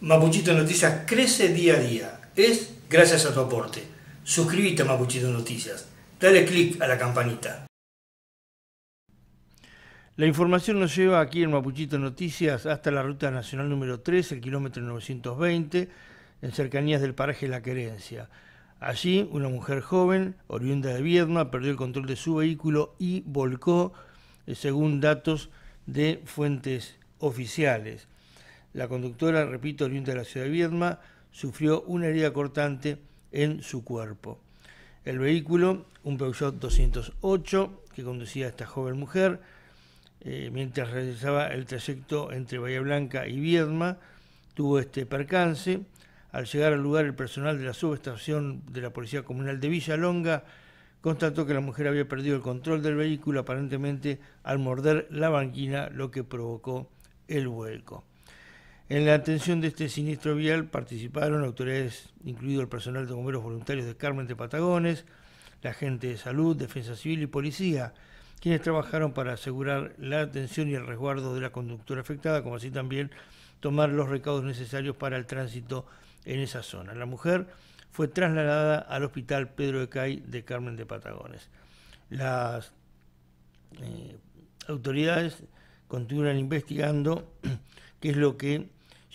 Mapuchito Noticias crece día a día. Es gracias a tu aporte. Suscríbete a Mapuchito Noticias. Dale click a la campanita. La información nos lleva aquí en Mapuchito Noticias hasta la ruta nacional número 3, el kilómetro 920, en cercanías del paraje La Querencia. Allí, una mujer joven, oriunda de Viedma, perdió el control de su vehículo y volcó, eh, según datos de fuentes oficiales. La conductora, repito, oriunda de la ciudad de Viedma, sufrió una herida cortante en su cuerpo. El vehículo, un Peugeot 208, que conducía a esta joven mujer, eh, mientras realizaba el trayecto entre Bahía Blanca y Viedma, tuvo este percance. Al llegar al lugar, el personal de la subestación de la Policía Comunal de Villalonga constató que la mujer había perdido el control del vehículo, aparentemente al morder la banquina, lo que provocó el vuelco. En la atención de este siniestro vial participaron autoridades, incluido el personal de bomberos voluntarios de Carmen de Patagones, la gente de salud, defensa civil y policía, quienes trabajaron para asegurar la atención y el resguardo de la conductora afectada, como así también tomar los recaudos necesarios para el tránsito en esa zona. La mujer fue trasladada al hospital Pedro de Cay de Carmen de Patagones. Las eh, autoridades continúan investigando qué es lo que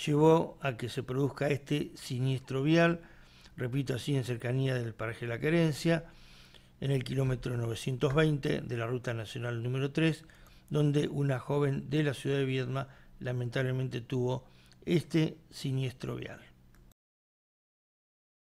llevó a que se produzca este siniestro vial, repito así, en cercanía del paraje La Querencia, en el kilómetro 920 de la Ruta Nacional número 3, donde una joven de la ciudad de Viedma lamentablemente tuvo este siniestro vial.